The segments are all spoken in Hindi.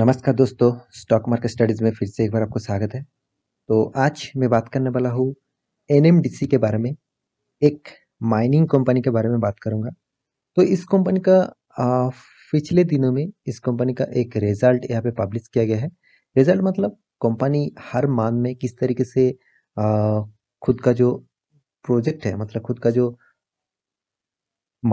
नमस्कार दोस्तों स्टॉक मार्केट स्टडीज़ में फिर से एक बार आपको स्वागत है तो आज मैं बात करने वाला हूँ एन के बारे में एक माइनिंग कंपनी के बारे में बात करूँगा तो इस कंपनी का आ, पिछले दिनों में इस कंपनी का एक रिजल्ट यहाँ पे पब्लिश किया गया है रिजल्ट मतलब कंपनी हर मान में किस तरीके से आ, खुद का जो प्रोजेक्ट है मतलब खुद का जो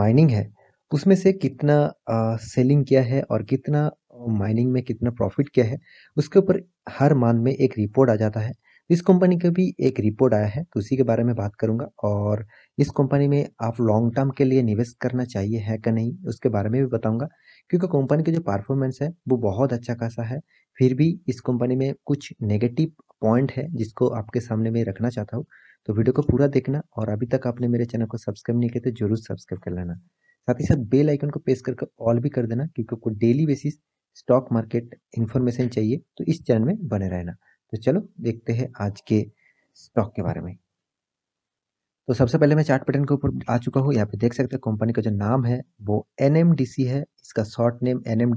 माइनिंग है उसमें से कितना आ, सेलिंग किया है और कितना माइनिंग में कितना प्रॉफिट क्या है उसके ऊपर हर मंथ में एक रिपोर्ट आ जाता है इस कंपनी का भी एक रिपोर्ट आया है तो उसी के बारे में बात करूंगा और इस कंपनी में आप लॉन्ग टर्म के लिए निवेश करना चाहिए है कि नहीं उसके बारे में भी बताऊंगा क्योंकि कंपनी का जो परफॉर्मेंस है वो बहुत अच्छा खासा है फिर भी इस कंपनी में कुछ नेगेटिव पॉइंट है जिसको आपके सामने मैं रखना चाहता हूँ तो वीडियो को पूरा देखना और अभी तक आपने मेरे चैनल को सब्सक्राइब नहीं किया तो जरूर सब्सक्राइब कर लेना साथ ही साथ बेल आइकन को प्रेस करके ऑल भी कर देना क्योंकि daily basis stock market information चाहिए तो इस चैनल में बने रहना तो चलो देखते हैं आज के स्टॉक के बारे में तो सबसे पहले मैं चार्ट पैटर्न के ऊपर आ चुका हूँ यहाँ पे देख सकते हैं कंपनी का जो नाम है वो एन है इसका शॉर्ट नेम एन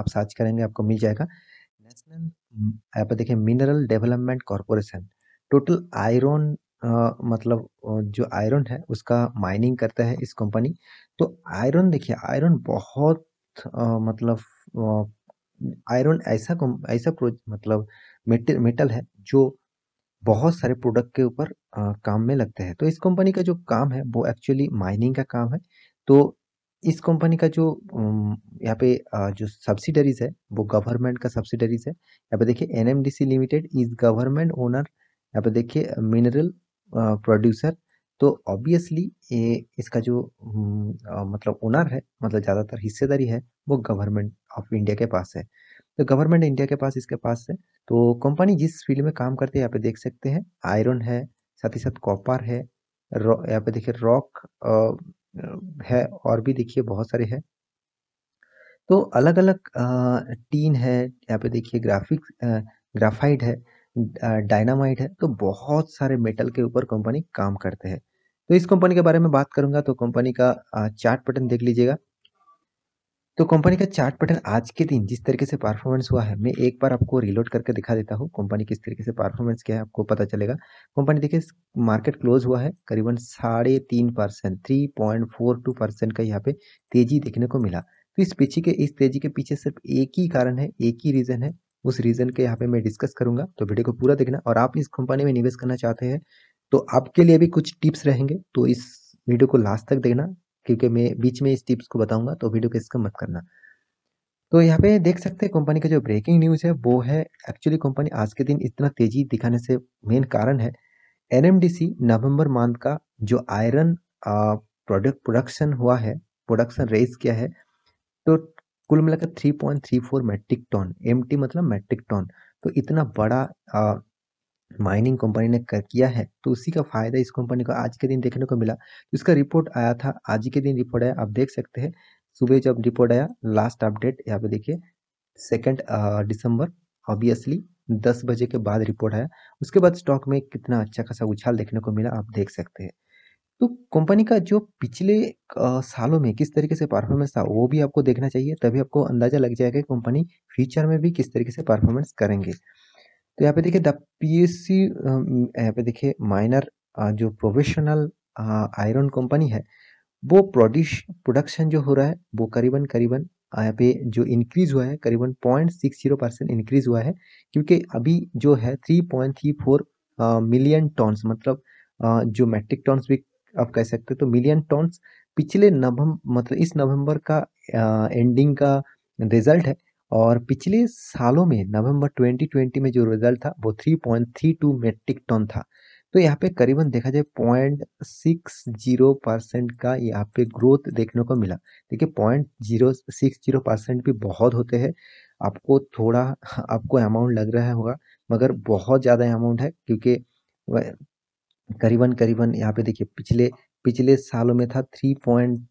आप सर्च करेंगे आपको मिल जाएगा नेशनल यहाँ पे देखें mineral development corporation total iron मतलब जो आयरन है उसका माइनिंग करता है इस कंपनी तो आयरन देखिए आयरन बहुत आ, मतलब आयरन ऐसा ऐसा मतलब मेटल मेटल है जो बहुत सारे प्रोडक्ट के ऊपर काम में लगते हैं तो इस कंपनी का जो काम है वो एक्चुअली माइनिंग का काम है तो इस कंपनी का जो यहाँ पे जो सब्सिडरीज है वो गवर्नमेंट का सब्सिडरीज है यहाँ पे देखिए NMDC limited is government owner यहाँ पे देखिए मिनरल प्रोड्यूसर तो ऑब्वियसली ये इसका जो हम्म, मतलब ओनर है मतलब ज़्यादातर हिस्सेदारी है वो गवर्नमेंट ऑफ इंडिया के पास है तो गवर्नमेंट इंडिया के पास इसके पास है तो कंपनी जिस फील्ड में काम करती है यहाँ पे देख सकते हैं आयरन है साथ ही साथ कॉपर है यहाँ पे देखिए रॉक है और भी देखिए बहुत सारे हैं तो अलग अलग टीन है यहाँ पे देखिए ग्राफिक ग्राफाइट है डायनामाइट है तो बहुत सारे मेटल के ऊपर कंपनी काम करते हैं तो इस कंपनी के बारे में बात करूंगा तो कंपनी का चार्ट पैटर्न देख लीजिएगा तो कंपनी का चार्ट पैटर्न आज के दिन जिस तरीके से परफॉर्मेंस हुआ है मैं एक बार आपको रिलोड करके दिखा देता हूँ कंपनी किस तरीके से परफॉर्मेंस क्या है आपको पता चलेगा कंपनी देखिए मार्केट क्लोज हुआ है करीबन साढ़े तीन percent three point four two percent का यहाँ पे तेजी देखने को मिला तो इस पीछे के इस तेजी के पीछे सिर्फ एक ही कारण है एक ही रीज़न है उस रीज़न के यहाँ पे मैं डिस्कस करूंगा तो वीडियो को पूरा देखना और आप इस कंपनी में निवेश करना चाहते हैं तो आपके लिए भी कुछ टिप्स रहेंगे तो इस वीडियो को लास्ट तक देखना क्योंकि मैं बीच में इस टिप्स को बताऊंगा तो वीडियो को इसका मत करना तो यहाँ पे देख सकते हैं कंपनी का जो ब्रेकिंग न्यूज़ है वो है एक्चुअली कंपनी आज के दिन इतना तेजी दिखाने से मेन कारण है एन नवंबर मंथ का जो आयरन प्रोडक्ट प्रोडक्शन हुआ है प्रोडक्शन रेस किया है तो कुल मिलाकर 3.34 मैट्रिक टन एमटी मतलब मैट्रिक टन तो इतना बड़ा माइनिंग कंपनी ने कर किया है तो उसी का फ़ायदा इस कंपनी को आज के दिन देखने को मिला तो इसका रिपोर्ट आया था आज के दिन रिपोर्ट आया आप देख सकते हैं सुबह जब रिपोर्ट आया लास्ट अपडेट यहाँ पे देखिए सेकेंड दिसंबर ऑब्वियसली दस बजे के बाद रिपोर्ट आया उसके बाद स्टॉक में कितना अच्छा खासा उछाल देखने को मिला आप देख सकते हैं तो कंपनी का जो पिछले आ, सालों में किस तरीके से परफॉर्मेंस था वो भी आपको देखना चाहिए तभी आपको अंदाज़ा लग जाएगा कंपनी फ्यूचर में भी किस तरीके से परफॉर्मेंस करेंगे तो यहाँ पे देखिए द पीएससी यहाँ पे देखिए माइनर जो प्रोफेशनल आयरन कंपनी है वो प्रोड्यूस प्रोडक्शन जो हो रहा है वो करीबन करीबन यहाँ पे जो इंक्रीज हुआ है करीबन point six zero percent increase हुआ है क्योंकि अभी जो है three point three four million tons मतलब जो मैट्रिक टॉन्स भी आप कह सकते तो मिलियन टॉन्स पिछले नवम मतलब इस नवंबर का एंडिंग का रिजल्ट है और पिछले सालों में नवंबर 2020 में जो रिजल्ट था वो 3.32 मेट्रिक टन था तो यहाँ पे करीबन देखा जाए पॉइंट सिक्स जीरो परसेंट का यहाँ पे ग्रोथ देखने को मिला देखिए point zero six zero percent भी बहुत होते हैं आपको थोड़ा आपको अमाउंट लग रहा होगा मगर बहुत ज़्यादा अमाउंट है क्योंकि करीबन करीबन यहाँ पे देखिए पिछले पिछले सालों में था three point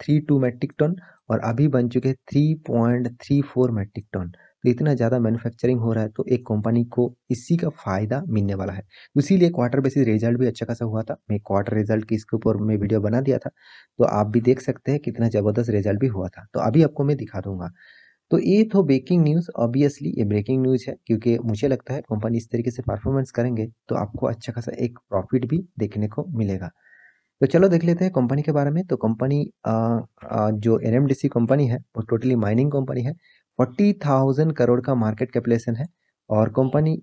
three two metric ton और अभी बन चुके three point three four metric ton तो इतना ज़्यादा मैन्युफैक्चरिंग हो रहा है तो एक कंपनी को इसी का फायदा मिलने वाला है तो इसीलिए क्वार्टर बेसिस रिजल्ट भी अच्छा खासा हुआ था मैं क्वार्टर रिजल्ट की इसके ऊपर मैं वीडियो बना दिया था तो आप भी देख सकते हैं कितना ज़बरदस्त रिजल्ट भी हुआ था तो अभी आपको मैं दिखा दूंगा तो ये तो ब्रेकिंग न्यूज़ ऑब्वियसली ये ब्रेकिंग न्यूज़ है क्योंकि मुझे लगता है कंपनी इस तरीके से परफॉर्मेंस करेंगे तो आपको अच्छा खासा एक प्रॉफिट भी देखने को मिलेगा तो चलो देख लेते हैं कंपनी के बारे में तो कंपनी जो एन कंपनी है वो टोटली माइनिंग कंपनी है फोर्टी थाउजेंड करोड़ का मार्केट कैपिटलेशन है और कंपनी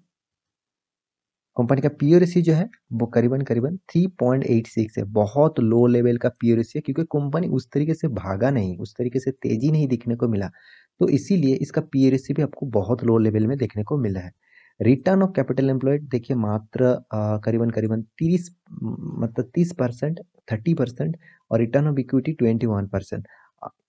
कंपनी का पी जो है वो करीबन करीबन 3.86 है बहुत लो लेवल का पी है क्योंकि कंपनी उस तरीके से भागा नहीं उस तरीके से तेजी नहीं दिखने को मिला तो इसीलिए इसका पी भी आपको बहुत लो लेवल में देखने को मिला है रिटर्न ऑफ कैपिटल एम्प्लॉयड देखिए मात्र करीबन करीबन तीस मतलब तीस परसेंट थर्टी परसेंट और return of equity twenty one percent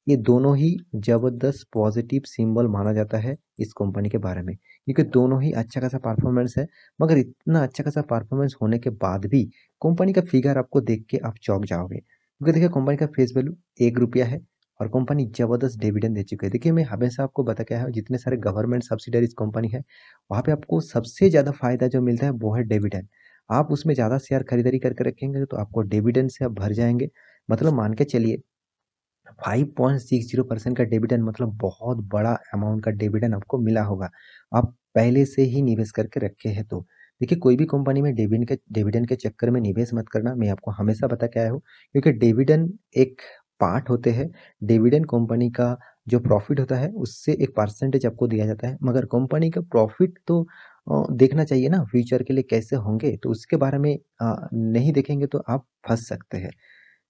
ये दोनों ही ज़बरदस्त पॉजिटिव सिंबल माना जाता है इस कंपनी के बारे में क्योंकि दोनों ही अच्छा खासा परफॉर्मेंस है मगर इतना अच्छा खासा परफॉर्मेंस होने के बाद भी कंपनी का फिगर आपको देख के आप चौक जाओगे क्योंकि देखिए कंपनी का फेस वैल्यू एक रुपया है और कंपनी ज़बरदस्त डिविडेंड दे चुकी है देखिए मैं हमेशा आपको बता क्या है जितने सारे गवर्नमेंट सब्सिडरीज कंपनी है वहाँ पे आपको सबसे ज़्यादा फायदा जो मिलता है वो है डिविडेंड आप उसमें ज़्यादा शेयर खरीदारी करके रखेंगे तो आपको डिविडेंड से आप भर जाएंगे मतलब मान के चलिए five point six zero percent का डिविडेंड मतलब बहुत बड़ा अमाउंट का डिविडेंड आपको मिला होगा आप पहले से ही निवेश करके रखे हैं तो देखिए कोई भी कंपनी में डिविडेंड के डिविडेंड के चक्कर में निवेश मत करना मैं आपको हमेशा बता के आया हूँ क्योंकि डिविडेंड एक पार्ट होते हैं डिविडेंड कंपनी का जो प्रॉफिट होता है उससे एक परसेंटेज आपको दिया जाता है मगर कंपनी का प्रॉफिट तो देखना चाहिए ना फ्यूचर के लिए कैसे होंगे तो उसके बारे में नहीं देखेंगे तो आप फंस सकते हैं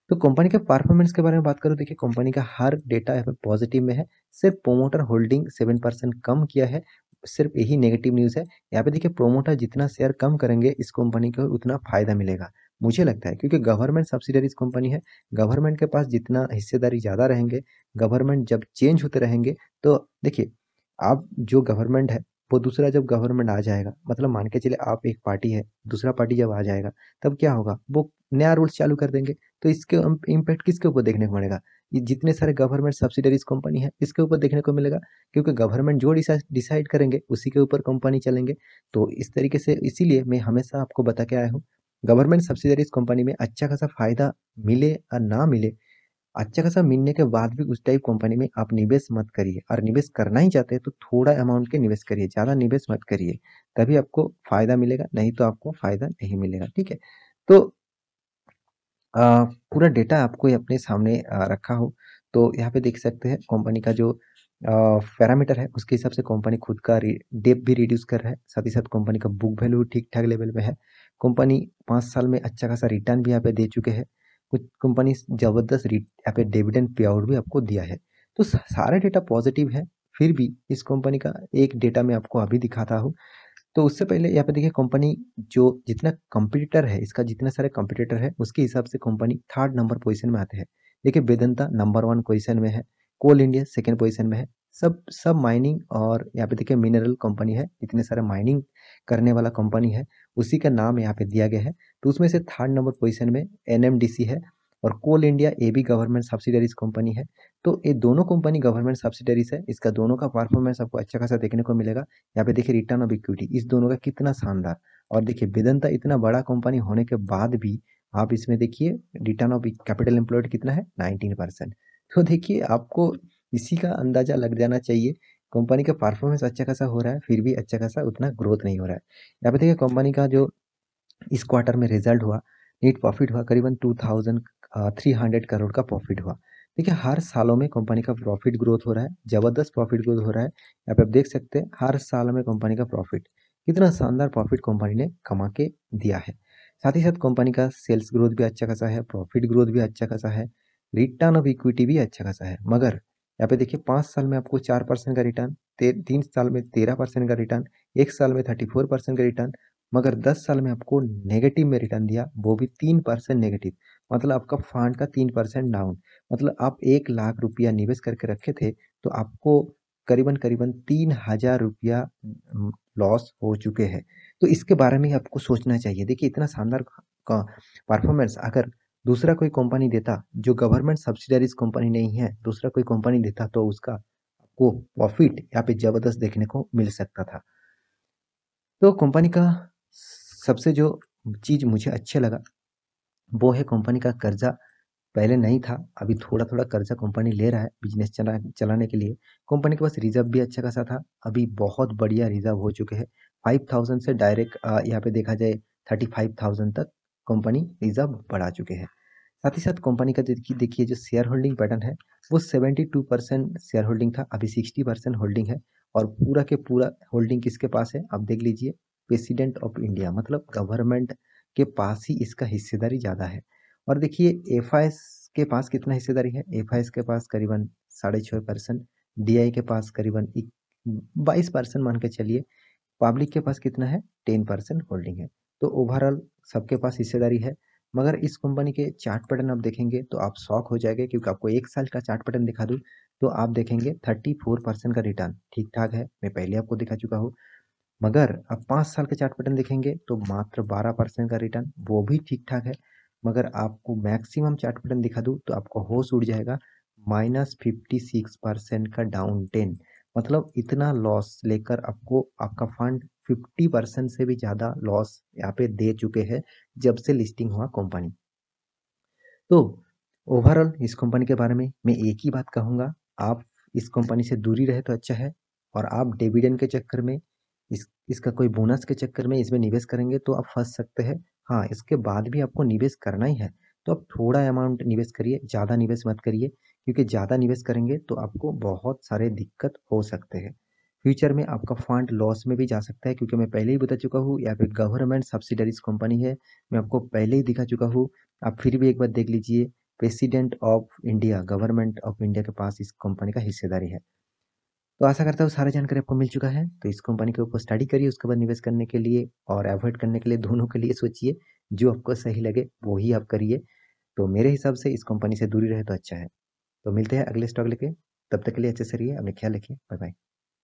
तो कंपनी के परफॉर्मेंस के बारे में बात करूँ देखिए कंपनी का हर डेटा पॉजिटिव में है सिर्फ प्रोमोटर होल्डिंग सेवन परसेंट कम किया है सिर्फ यही नेगेटिव न्यूज़ है यहाँ पे देखिए प्रोमोटर जितना शेयर कम करेंगे इस कंपनी को उतना फ़ायदा मिलेगा मुझे लगता है क्योंकि गवर्नमेंट सब्सिडरीज कंपनी है गवर्नमेंट के पास जितना हिस्सेदारी ज़्यादा रहेंगे गवर्नमेंट जब चेंज होते रहेंगे तो देखिए आप जो गवर्नमेंट है वो दूसरा जब गवर्नमेंट आ जाएगा मतलब मान के चले आप एक पार्टी है दूसरा पार्टी जब आ जाएगा तब क्या होगा वो नया रूल्स चालू कर देंगे तो इसके इम्पैक्ट किसके ऊपर देखने को मिलेगा ये जितने सारे गवर्नमेंट सब्सिडरीज कंपनी है इसके ऊपर देखने को मिलेगा क्योंकि गवर्नमेंट जो डिसाइड करेंगे उसी के ऊपर कंपनी चलेंगे तो इस तरीके से इसीलिए मैं हमेशा आपको बता के आया हूँ गवर्नमेंट सब्सिडरीज कंपनी में अच्छा खासा फायदा मिले और ना मिले अच्छा खासा मिलने के बाद भी उस टाइप कंपनी में आप निवेश मत करिए और निवेश करना ही चाहते हैं तो थोड़ा अमाउंट के निवेश करिए ज़्यादा निवेश मत करिए तभी आपको फायदा मिलेगा नहीं तो आपको फायदा नहीं मिलेगा ठीक है तो पूरा डेटा आपको अपने सामने रखा हो तो यहाँ पे देख सकते हैं कंपनी का जो पैरामीटर है उसके हिसाब से कंपनी खुद का डेप भी रिड्यूस कर रहा है साथ ही साथ कंपनी का बुक वैल्यू ठीक ठाक लेवल में है कंपनी पाँच साल में अच्छा खासा रिटर्न भी यहाँ पे दे चुके हैं कुछ कंपनी ज़बरदस्त यहाँ पे डिविडेंड पे आउट भी आपको दिया है तो सारा डेटा पॉजिटिव है फिर भी इस कंपनी का एक डेटा मैं आपको अभी दिखाता हूँ तो उससे पहले यहाँ पे देखिए कंपनी जो जितना कंपटीटर है इसका जितना सारे कंपटीटर है उसके हिसाब से कंपनी थर्ड नंबर पोजीशन में आते हैं देखिए वेदंता नंबर वन पोजीशन में है कोल इंडिया सेकेंड पोजीशन में है सब सब माइनिंग और यहाँ पे देखिए मिनरल कंपनी है इतने सारे माइनिंग करने वाला कंपनी है उसी का नाम यहाँ पे दिया गया है तो उसमें से थर्ड नंबर पोजिशन में एन है और कोल इंडिया ए भी गवर्नमेंट सब्सिडरीज कंपनी है तो ये दोनों कंपनी गवर्नमेंट सब्सिडरीज है इसका दोनों का परफॉर्मेंस आपको अच्छा खासा देखने को मिलेगा यहाँ पे देखिए रिटर्न ऑफ इक्विटी इस दोनों का कितना शानदार और देखिए वेदंता इतना बड़ा कंपनी होने के बाद भी आप इसमें देखिए रिटर्न ऑफ कैपिटल एम्प्लॉयड कितना है नाइनटीन परसेंट तो देखिए आपको इसी का अंदाज़ा लग जाना चाहिए कंपनी का परफॉर्मेंस अच्छा खासा हो रहा है फिर भी अच्छा खासा उतना ग्रोथ नहीं हो रहा है यहाँ पे देखिए कंपनी का जो इस क्वार्टर में रिजल्ट हुआ नेट प्रॉफिट हुआ करीबन two thousand three hundred crore का प्रॉफिट हुआ देखिए हर सालों में कंपनी का प्रॉफिट ग्रोथ हो रहा है ज़बरदस्त प्रॉफिट ग्रोथ हो रहा है यहाँ पे आप देख सकते हैं हर साल में कंपनी का प्रॉफिट कितना शानदार प्रॉफिट कंपनी ने कमा के दिया है साथ ही साथ कंपनी का सेल्स ग्रोथ भी अच्छा खासा है प्रॉफिट ग्रोथ भी अच्छा खासा है रिटर्न ऑफ इक्विटी भी अच्छा खासा है मगर यहाँ पे देखिए पाँच साल में आपको चार परसेंट का रिटर्न तीन साल में तेरह परसेंट का रिटर्न एक साल में थर्टी फोर परसेंट का रिटर्न मगर दस साल में आपको नेगेटिव में रिटर्न दिया वो भी तीन परसेंट नेगेटिव मतलब आपका फंड का तीन परसेंट डाउन मतलब आप एक लाख रुपया निवेश करके रखे थे तो आपको करीबन करीबन तीन हज़ार रुपया लॉस हो चुके हैं तो इसके बारे में आपको सोचना चाहिए देखिए इतना शानदार परफॉर्मेंस अगर दूसरा कोई कंपनी देता जो गवर्नमेंट सब्सिडरीज कंपनी नहीं है दूसरा कोई कंपनी देता तो उसका आपको प्रॉफिट यहाँ पे ज़बरदस्त देखने को मिल सकता था तो कंपनी का सबसे जो चीज़ मुझे अच्छे लगा वो है कंपनी का कर्जा पहले नहीं था अभी थोड़ा थोड़ा कर्जा कंपनी ले रहा है बिजनेस चला चलाने के लिए कंपनी के पास रिजर्व भी अच्छा खासा था अभी बहुत बढ़िया रिजर्व हो चुके हैं फाइव थाउजेंड से डायरेक्ट यहाँ पे देखा जाए थर्टी फाइव थाउजेंड तक कंपनी रिजर्व बढ़ा चुके हैं साथ ही साथ कंपनी का देखिए जो शेयर होल्डिंग पैटर्न है वो seventy two percent share holding था अभी सिक्सटी परसेंट होल्डिंग है और पूरा के पूरा होल्डिंग किसके पास है आप देख लीजिए प्रेसिडेंट ऑफ इंडिया मतलब गवर्नमेंट के पास ही इसका हिस्सेदारी ज़्यादा है और देखिए एफ के पास कितना हिस्सेदारी है एफ के पास करीबन साढ़े छः परसेंट डी के पास करीबन एक बाईस परसेंट मान के चलिए पब्लिक के पास कितना है टेन परसेंट होल्डिंग है तो ओवरऑल सबके पास हिस्सेदारी है मगर इस कंपनी के चार्ट पैटर्न आप देखेंगे तो आप शॉक हो जाएंगे क्योंकि आपको एक साल का चार्ट पैटर्न दिखा दूँ तो आप देखेंगे थर्टी फोर परसेंट का रिटर्न ठीक ठाक है मैं पहले आपको दिखा चुका हूँ मगर आप पाँच साल के चार्ट पैटर्न देखेंगे तो मात्र बारह परसेंट का रिटर्न वो भी ठीक ठाक है मगर आपको मैक्सिमम चार्ट पैटर्न दिखा दूँ तो आपको होश उड़ जाएगा माइनस फिफ्टी सिक्स परसेंट का डाउन टेन मतलब इतना लॉस लेकर आपको आपका फंड फिफ्टी परसेंट से भी ज़्यादा लॉस यहाँ पे दे चुके हैं जब से लिस्टिंग हुआ कंपनी तो ओवरऑल इस कंपनी के बारे में मैं एक ही बात कहूँगा आप इस कंपनी से दूरी रहे तो अच्छा है और आप डिविडेंड के चक्कर में इस इसका कोई बोनस के चक्कर में इसमें निवेश करेंगे तो आप फंस सकते हैं हाँ इसके बाद भी आपको निवेश करना ही है तो आप थोड़ा अमाउंट निवेश करिए ज़्यादा निवेश मत करिए क्योंकि ज़्यादा निवेश करेंगे तो आपको बहुत सारे दिक्कत हो सकते हैं फ्यूचर में आपका फंड लॉस में भी जा सकता है क्योंकि मैं पहले ही बता चुका हूँ यहाँ पे गवर्नमेंट सब्सिडरीज कंपनी है मैं आपको पहले ही दिखा चुका हूँ आप फिर भी एक बार देख लीजिए president of India government of India के पास इस कंपनी का हिस्सेदारी है तो आशा करता हूँ सारा जानकारी आपको मिल चुका है तो इस कंपनी के ऊपर स्टडी करिए उसके बाद निवेश करने के लिए और अवॉइड करने के लिए दोनों के लिए सोचिए जो आपको सही लगे वो ही आप करिए तो मेरे हिसाब से इस कंपनी से दूरी रहे तो अच्छा है तो मिलते हैं अगले स्टॉक लेके तब तक के लिए अच्छे से रहिए अपने ख्याल रखिए बाय बाय